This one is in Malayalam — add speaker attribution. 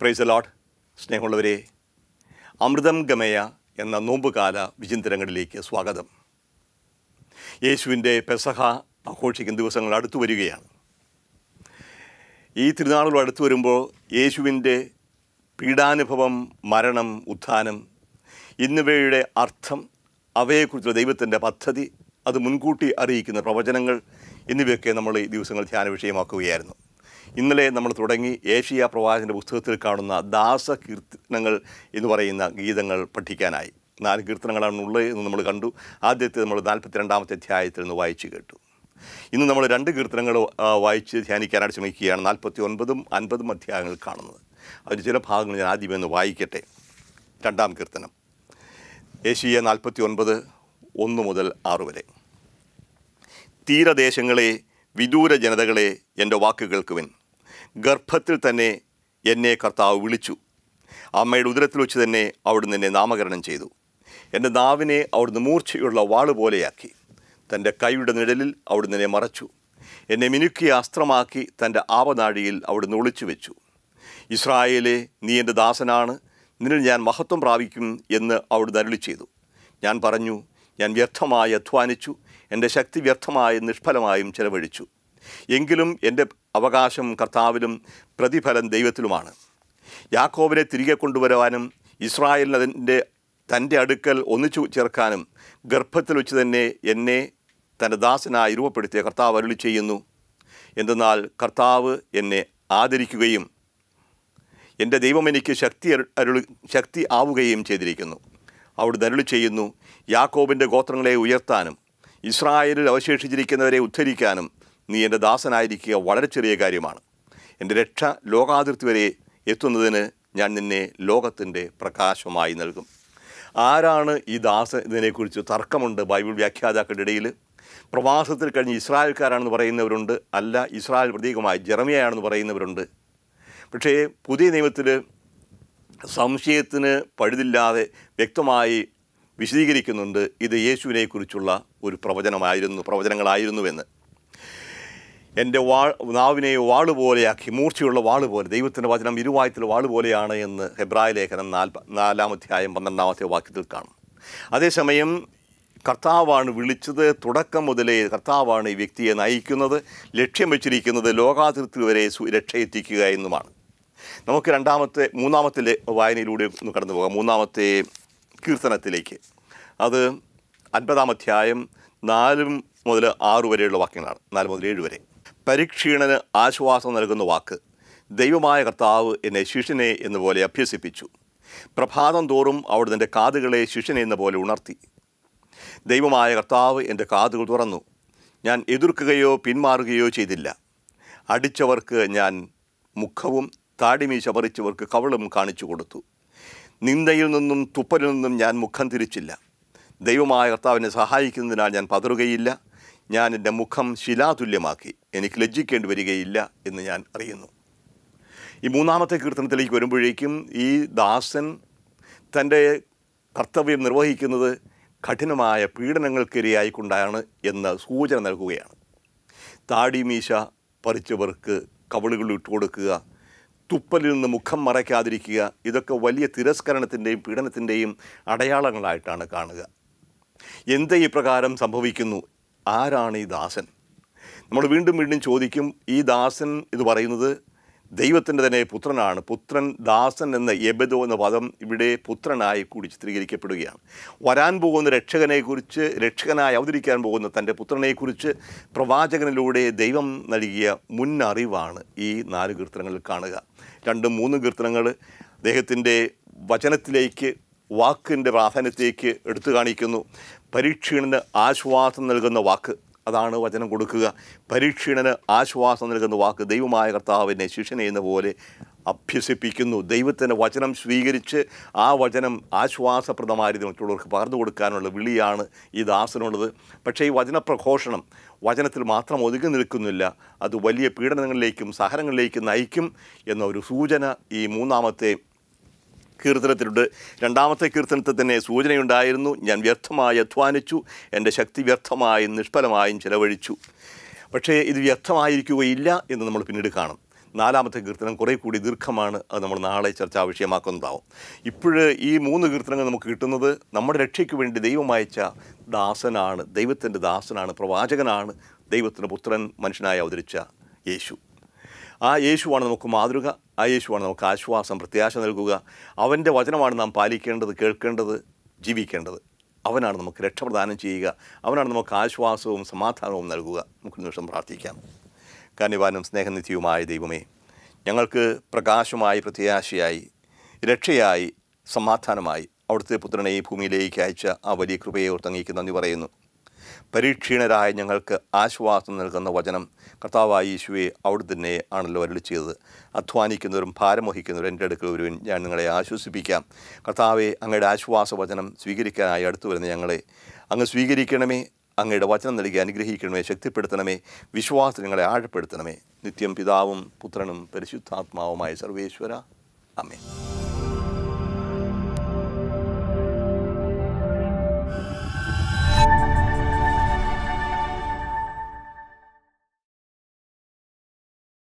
Speaker 1: പ്രൈസ് അലോട്ട് സ്നേഹമുള്ളവരെ അമൃതം ഗമയ എന്ന നോമ്പുകാല വിചിന്തനങ്ങളിലേക്ക് സ്വാഗതം യേശുവിൻ്റെ പെസഹ ആഘോഷിക്കുന്ന ദിവസങ്ങൾ അടുത്തു വരികയാണ് ഈ തിരുനാളുകൾ അടുത്തു വരുമ്പോൾ യേശുവിൻ്റെ പീഡാനുഭവം മരണം ഉത്ഥാനം എന്നിവയുടെ അർത്ഥം അവയെക്കുറിച്ചുള്ള ദൈവത്തിൻ്റെ പദ്ധതി അത് മുൻകൂട്ടി അറിയിക്കുന്ന പ്രവചനങ്ങൾ എന്നിവയൊക്കെ നമ്മൾ ഈ ദിവസങ്ങൾ ധ്യാന വിഷയമാക്കുകയായിരുന്നു ഇന്നലെ നമ്മൾ തുടങ്ങി ഏഷ്യ പ്രവാചൻ്റെ പുസ്തകത്തിൽ കാണുന്ന ദാസകീർത്തനങ്ങൾ എന്ന് പറയുന്ന ഗീതങ്ങൾ പഠിക്കാനായി നാല് കീർത്തനങ്ങളാണ് ഉള്ളത് എന്ന് നമ്മൾ കണ്ടു ആദ്യത്തെ നമ്മൾ നാൽപ്പത്തിരണ്ടാമത്തെ അധ്യായത്തിൽ നിന്ന് വായിച്ചു കേട്ടു ഇന്ന് നമ്മൾ രണ്ട് കീർത്തനങ്ങൾ വായിച്ച് ധ്യാനിക്കാനായിട്ട് ശ്രമിക്കുകയാണ് നാൽപ്പത്തി ഒൻപതും അൻപതും അധ്യായങ്ങൾ കാണുന്നത് അതിൽ ചില ഭാഗങ്ങൾ ഞാൻ ആദ്യമേ ഒന്ന് വായിക്കട്ടെ രണ്ടാം കീർത്തനം ഏഷ്യ നാൽപ്പത്തി ഒൻപത് ഒന്ന് മുതൽ ആറ് വരെ തീരദേശങ്ങളെ വിദൂര ജനതകളെ എൻ്റെ വാക്കുകൾക്കുവിൻ ഗർഭത്തിൽ തന്നെ എന്നെ കർത്താവ് വിളിച്ചു അമ്മയുടെ ഉദരത്തിൽ വെച്ച് തന്നെ അവിടുന്ന് എന്നെ നാമകരണം ചെയ്തു എൻ്റെ നാവിനെ അവിടുന്ന് മൂർച്ചയുള്ള വാള് പോലെയാക്കി തൻ്റെ കൈയുടെ നിഴലിൽ അവിടുന്ന് എന്നെ മറച്ചു എന്നെ മിനുക്കിയ അസ്ത്രമാക്കി തൻ്റെ ആവനാഴിയിൽ അവിടുന്ന് ഒളിച്ചു വെച്ചു ഇസ്രായേലെ നീ എൻ്റെ ദാസനാണ് നിന്നിൽ ഞാൻ മഹത്വം പ്രാപിക്കും എന്ന് അവിടുന്ന് അരുളി ചെയ്തു ഞാൻ പറഞ്ഞു ഞാൻ വ്യർത്ഥമായി അധ്വാനിച്ചു എൻ്റെ ശക്തി വ്യർത്ഥമായും നിഷ്ഫലമായും ചെലവഴിച്ചു എങ്കിലും എൻ്റെ അവകാശം കർത്താവിലും പ്രതിഫലം ദൈവത്തിലുമാണ് യാക്കോബിനെ തിരികെ കൊണ്ടുവരുവാനും ഇസ്രായേലിന് അതിൻ്റെ തൻ്റെ അടുക്കൽ ഒന്നിച്ചു ചേർക്കാനും ഗർഭത്തിൽ വെച്ച് തന്നെ എന്നെ തൻ്റെ ദാസനായി രൂപപ്പെടുത്തിയ കർത്താവ് അരുളി ചെയ്യുന്നു എന്തെന്നാൽ കർത്താവ് എന്നെ ആദരിക്കുകയും എൻ്റെ ദൈവം എനിക്ക് ശക്തി അരുളി ശക്തി ആവുകയും ചെയ്തിരിക്കുന്നു അവിടെ അരുളി ചെയ്യുന്നു യാക്കോബിൻ്റെ ഗോത്രങ്ങളെ ഉയർത്താനും ഇസ്രായേലിൽ അവശേഷിച്ചിരിക്കുന്നവരെ ഉദ്ധരിക്കാനും നീ എൻ്റെ ദാസനായിരിക്കുക വളരെ ചെറിയ കാര്യമാണ് എൻ്റെ രക്ഷ ലോകാതിർത്തി വരെ എത്തുന്നതിന് ഞാൻ നിന്നെ ലോകത്തിൻ്റെ പ്രകാശമായി നൽകും ആരാണ് ഈ ദാസ ഇതിനെക്കുറിച്ച് തർക്കമുണ്ട് ബൈബിൾ വ്യാഖ്യാതാക്കളുടെ ഇടയിൽ പ്രവാസത്തിൽ കഴിഞ്ഞ് ഇസ്രായേൽക്കാരാണെന്ന് പറയുന്നവരുണ്ട് അല്ല ഇസ്രായേൽ പ്രതീകമായി ജെറമിയാണെന്ന് പറയുന്നവരുണ്ട് പക്ഷേ പുതിയ നിയമത്തിൽ സംശയത്തിന് പഴുതില്ലാതെ വ്യക്തമായി വിശദീകരിക്കുന്നുണ്ട് ഇത് യേശുവിനെക്കുറിച്ചുള്ള ഒരു പ്രവചനമായിരുന്നു പ്രവചനങ്ങളായിരുന്നുവെന്ന് എൻ്റെ വാ നാവിനെ വാളുപോലെയാക്കി മൂർച്ചയുള്ള വാളുപോലെ ദൈവത്തിൻ്റെ വചനം ഇരുവായത്തിൽ വാളുപോലെയാണ് എന്ന് ഹെബ്രായ ലേഖനം നാല് നാലാം അധ്യായം പന്ത്രണ്ടാമത്തെ വാക്യത്തിൽ കാണും അതേസമയം കർത്താവാണ് വിളിച്ചത് തുടക്കം മുതലേ കർത്താവാണ് ഈ വ്യക്തിയെ നയിക്കുന്നത് ലക്ഷ്യം വെച്ചിരിക്കുന്നത് ലോകാതിർത്തി വരെ രക്ഷയെത്തിക്കുക എന്നുമാണ് നമുക്ക് രണ്ടാമത്തെ മൂന്നാമത്തെ വായനയിലൂടെ ഒന്ന് കടന്നു പോകാം മൂന്നാമത്തെ കീർത്തനത്തിലേക്ക് അത് അൻപതാം അധ്യായം നാലും മുതൽ ആറ് വരെയുള്ള വാക്യങ്ങളാണ് നാല് മുതൽ ഏഴ് വരെ പരിക്ഷീണന് ആശ്വാസം നൽകുന്ന വാക്ക് ദൈവമായ കർത്താവ് എന്നെ ശിഷ്യനെ എന്നപോലെ അഭ്യസിപ്പിച്ചു പ്രഭാതം തോറും അവിടെ നിൻ്റെ കാതുകളെ ശിഷ്യനെ എന്ന പോലെ ഉണർത്തി ദൈവമായ കർത്താവ് എൻ്റെ കാതുകൾ തുറന്നു ഞാൻ എതിർക്കുകയോ പിന്മാറുകയോ ചെയ്തില്ല അടിച്ചവർക്ക് ഞാൻ മുഖവും താടിമി ചവറിച്ചവർക്ക് കവളും കാണിച്ചു കൊടുത്തു നിന്ദയിൽ നിന്നും തുപ്പലിൽ നിന്നും ഞാൻ മുഖം തിരിച്ചില്ല ദൈവമായ കർത്താവിനെ സഹായിക്കുന്നതിനാൽ ഞാൻ പതറുകയില്ല ഞാൻ എൻ്റെ മുഖം ശിലാതുല്യമാക്കി എനിക്ക് ലജ്ജിക്കേണ്ടി വരികയില്ല എന്ന് ഞാൻ അറിയുന്നു ഈ മൂന്നാമത്തെ കീർത്തനത്തിലേക്ക് വരുമ്പോഴേക്കും ഈ ദാസൻ തൻ്റെ കർത്തവ്യം നിർവഹിക്കുന്നത് കഠിനമായ പീഡനങ്ങൾക്കിരയായിക്കൊണ്ടാണ് എന്ന സൂചന നൽകുകയാണ് താടി മീശ പറിച്ചവർക്ക് കവളുകൾ ഇട്ട് കൊടുക്കുക തുപ്പലിൽ നിന്ന് മുഖം മറയ്ക്കാതിരിക്കുക ഇതൊക്കെ വലിയ തിരസ്കരണത്തിൻ്റെയും പീഡനത്തിൻ്റെയും അടയാളങ്ങളായിട്ടാണ് കാണുക എന്ത് ഇപ്രകാരം സംഭവിക്കുന്നു ആരാണ് ഈ ദാസൻ നമ്മൾ വീണ്ടും വീണ്ടും ചോദിക്കും ഈ ദാസൻ ഇത് പറയുന്നത് ദൈവത്തിൻ്റെ തന്നെ പുത്രനാണ് പുത്രൻ ദാസൻ എന്ന എബദോ എന്ന പദം ഇവിടെ പുത്രനായി കൂടി ചിത്രീകരിക്കപ്പെടുകയാണ് വരാൻ പോകുന്ന രക്ഷകനെക്കുറിച്ച് രക്ഷകനായി അവതരിക്കാൻ പോകുന്ന തൻ്റെ പുത്രനെക്കുറിച്ച് പ്രവാചകനിലൂടെ ദൈവം നൽകിയ മുന്നറിവാണ് ഈ നാല് കീർത്തനങ്ങളിൽ കാണുക രണ്ടും മൂന്ന് കീർത്തനങ്ങൾ അദ്ദേഹത്തിൻ്റെ വചനത്തിലേക്ക് വാക്കിൻ്റെ പ്രാധാന്യത്തേക്ക് എടുത്തു കാണിക്കുന്നു പരീക്ഷീണന് ആശ്വാസം നൽകുന്ന വാക്ക് അതാണ് വചനം കൊടുക്കുക പരീക്ഷീണന് ആശ്വാസം നൽകുന്ന വാക്ക് ദൈവമായ കർത്താവിനെ ചെയ്യുന്ന പോലെ അഭ്യസിപ്പിക്കുന്നു ദൈവത്തിൻ്റെ വചനം സ്വീകരിച്ച് ആ വചനം ആശ്വാസപ്രദമായി മറ്റുള്ളവർക്ക് പകർന്നു കൊടുക്കാനുള്ള വിളിയാണ് ഈ ദാസനുള്ളത് പക്ഷേ ഈ വചനപ്രഘോഷണം വചനത്തിൽ മാത്രം ഒതുങ്ങി നിൽക്കുന്നില്ല അത് വലിയ പീഡനങ്ങളിലേക്കും സഹനങ്ങളിലേക്കും നയിക്കും എന്ന ഒരു സൂചന ഈ മൂന്നാമത്തെ കീർത്തനത്തിലുണ്ട് രണ്ടാമത്തെ കീർത്തനത്തിൽ തന്നെ സൂചനയുണ്ടായിരുന്നു ഞാൻ വ്യർത്ഥമായി അധ്വാനിച്ചു എൻ്റെ ശക്തി വ്യർത്ഥമായും നിഷ്ഫലമായും ചിലവഴിച്ചു പക്ഷേ ഇത് വ്യർത്ഥമായിരിക്കുകയില്ല എന്ന് നമ്മൾ പിന്നീട് കാണും നാലാമത്തെ കീർത്തനം കുറേ കൂടി ദീർഘമാണ് അത് നമ്മൾ നാളെ ചർച്ചാ വിഷയമാക്കുന്നതാവും ഇപ്പോൾ ഈ മൂന്ന് കീർത്തനങ്ങൾ നമുക്ക് കിട്ടുന്നത് നമ്മുടെ രക്ഷയ്ക്ക് വേണ്ടി ദൈവം അയച്ച ദാസനാണ് ദൈവത്തിൻ്റെ ദാസനാണ് പ്രവാചകനാണ് ദൈവത്തിൻ്റെ പുത്രൻ മനുഷ്യനായി അവതരിച്ച യേശു ആ യേശുവാണ് നമുക്ക് മാതൃക ആ യേശുവാണ് നമുക്ക് ആശ്വാസം പ്രത്യാശ നൽകുക അവൻ്റെ വചനമാണ് നാം പാലിക്കേണ്ടത് കേൾക്കേണ്ടത് ജീവിക്കേണ്ടത് അവനാണ് നമുക്ക് രക്ഷപ്രദാനം ചെയ്യുക അവനാണ് നമുക്ക് ആശ്വാസവും സമാധാനവും നൽകുക നമുക്ക് നിമിഷം പ്രാർത്ഥിക്കാം കനിവാനും സ്നേഹനിധിയുമായ ദൈവമേ ഞങ്ങൾക്ക് പ്രകാശമായി പ്രത്യാശയായി രക്ഷയായി സമാധാനമായി അവിടുത്തെ പുത്രനെ ഈ ഭൂമിയിലേക്ക് അയച്ച ആ വലിയ കൃപയെ ഓർത്തങ്ങിക്ക് നന്ദി പറയുന്നു പരീക്ഷീണരായ ഞങ്ങൾക്ക് ആശ്വാസം നൽകുന്ന വചനം കർത്താവായ യേശുവെ അവിടെ തന്നെ ആണല്ലോ അരളി ചെയ്തത് അധ്വാനിക്കുന്നവരും ഭാരമോഹിക്കുന്നവരും എൻ്റെ അടുക്കൽ ഒരുവൻ ഞാൻ നിങ്ങളെ ആശ്വസിപ്പിക്കാം കർത്താവെ അങ്ങയുടെ ആശ്വാസ വചനം സ്വീകരിക്കാനായി അടുത്തു വരുന്ന ഞങ്ങളെ അങ്ങ് സ്വീകരിക്കണമേ അങ്ങയുടെ വചനം നൽകി അനുഗ്രഹിക്കണമേ ശക്തിപ്പെടുത്തണമേ വിശ്വാസം ഞങ്ങളെ ആഴപ്പെടുത്തണമേ നിത്യം പിതാവും പുത്രനും പരിശുദ്ധാത്മാവുമായ സർവേശ്വര അമ്മേ